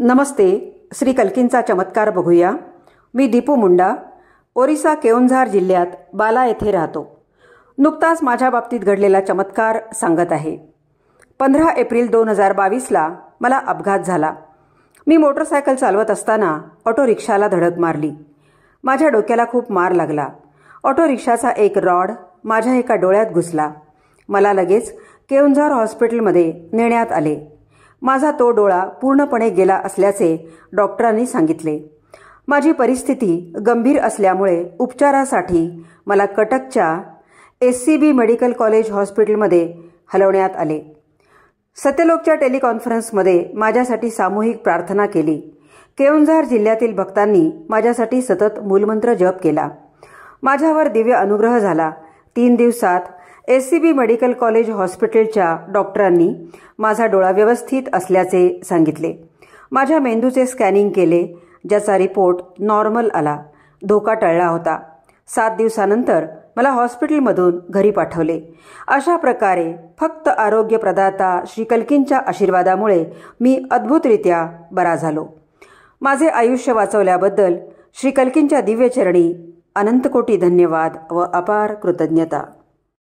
नमस्ते श्री कल्किनचा चमत्कार बघूया मी दीपू मुंडा ओरिसा केओंझार जिल्ह्यात बाला येथे राहतो नुकताच माझ्या बाबतीत घडलेला चमत्कार सांगत आहे पंधरा एप्रिल दोन हजार बावीसला मला अपघात झाला मी मोटरसायकल चालवत असताना ऑटो रिक्षाला धडक मारली माझ्या डोक्याला खूप मार लागला ऑटो रिक्षाचा एक रॉड माझ्या एका डोळ्यात घुसला मला लगेच केओंझार हॉस्पिटलमध्ये नेण्यात आले माझा तो डोळा पूर्णपणे गेला असल्याचे डॉक्टरांनी सांगितले माझी परिस्थिती गंभीर असल्यामुळे उपचारासाठी मला कटकच्या S C B medical college हॉस्पिटलमध्ये हलवण्यात आले सत्यलोकच्या टेलिकॉन्फरन्समध्ये माझ्यासाठी सामूहिक प्रार्थना केली केवंझार जिल्ह्यातील भक्तांनी माझ्यासाठी सतत मूलमंत्र जप केला माझ्यावर दिव्य अनुग्रह झाला तीन दिवसात S C B medical college हॉस्पिटलच्या डॉक्टरांनी माझा डोळा व्यवस्थित असल्याचे सांगितले माझ्या मेंदूचे स्कॅनिंग केले ज्याचा रिपोर्ट नॉर्मल आला धोका टळला होता सात दिवसानंतर मला हॉस्पिटलमधून घरी पाठवले अशा प्रकारे फक्त आरोग्य प्रदाता श्री कल्कींच्या आशीर्वादामुळे मी अद्भुतरित्या बरा झालो माझे आयुष्य वाचवल्याबद्दल श्री कल्कींच्या दिव्यचरणी अनंतकोटी धन्यवाद व अपार कृतज्ञता